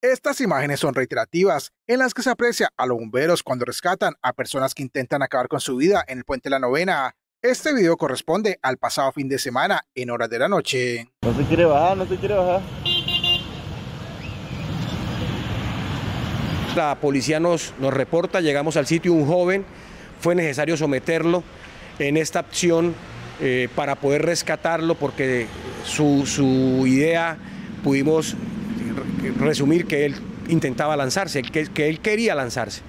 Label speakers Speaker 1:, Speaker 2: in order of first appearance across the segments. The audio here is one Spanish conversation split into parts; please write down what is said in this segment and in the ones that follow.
Speaker 1: Estas imágenes son reiterativas, en las que se aprecia a los bomberos cuando rescatan a personas que intentan acabar con su vida en el puente La Novena. Este video corresponde al pasado fin de semana en horas de la noche. No se quiere bajar, no se quiere bajar.
Speaker 2: La policía nos, nos reporta, llegamos al sitio un joven, fue necesario someterlo en esta opción eh, para poder rescatarlo porque su, su idea pudimos resumir que él intentaba lanzarse, que, él quería lanzarse.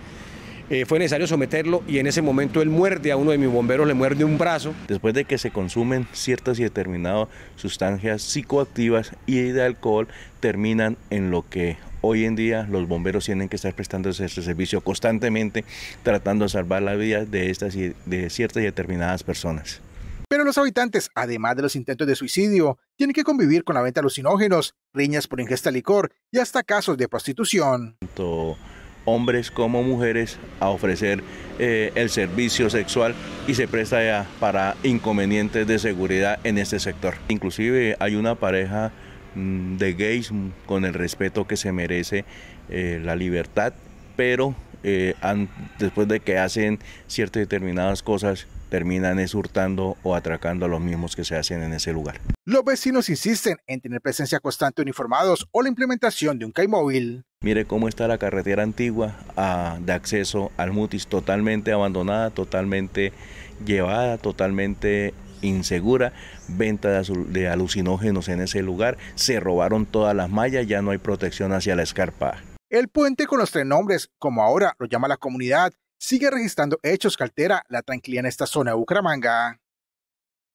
Speaker 2: Eh, fue necesario someterlo y en ese momento él muerde a uno de mis bomberos, le muerde un brazo. Después de que se consumen
Speaker 3: ciertas y determinadas sustancias psicoactivas y de alcohol, terminan en lo que hoy en día los bomberos tienen que estar prestando este servicio constantemente, tratando de salvar la vida de estas de ciertas y determinadas personas.
Speaker 1: Pero los habitantes, además de los intentos de suicidio, tienen que convivir con la venta de alucinógenos, riñas por ingesta de licor y hasta casos de prostitución.
Speaker 3: Tanto hombres como mujeres a ofrecer eh, el servicio sexual y se presta ya para inconvenientes de seguridad en este sector. Inclusive hay una pareja mm, de gays mm, con el respeto que se merece eh, la libertad, pero eh, después de que hacen ciertas determinadas cosas terminan es o atracando a los mismos que se hacen en ese lugar.
Speaker 1: Los vecinos insisten en tener presencia constante uniformados o la implementación de un móvil.
Speaker 3: Mire cómo está la carretera antigua ah, de acceso al Mutis, totalmente abandonada, totalmente llevada, totalmente insegura, venta de, alucinógenos en ese lugar, se robaron todas las mallas, ya no hay protección hacia la escarpa.
Speaker 1: El puente con los tres nombres, como ahora lo llama la comunidad, sigue registrando hechos que altera la tranquilidad en esta zona de